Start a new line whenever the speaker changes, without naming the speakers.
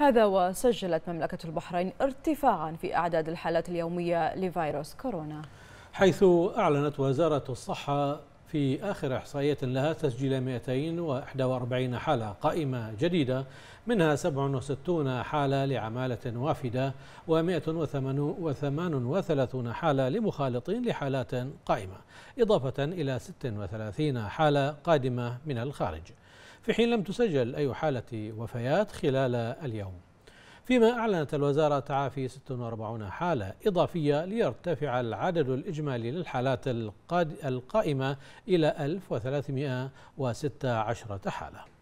هذا وسجلت مملكة البحرين ارتفاعا في أعداد الحالات اليومية لفيروس
كورونا
حيث أعلنت وزارة الصحة في آخر إحصائية لها تسجيل 241 حالة قائمة جديدة منها 67 حالة لعمالة وافدة و138 حالة لمخالطين لحالات قائمة إضافة إلى 36 حالة قادمة من الخارج في حين لم تسجل أي حالة وفيات خلال اليوم فيما أعلنت الوزارة تعافي 46 حالة إضافية ليرتفع العدد الإجمالي للحالات القائمة إلى 1316 حالة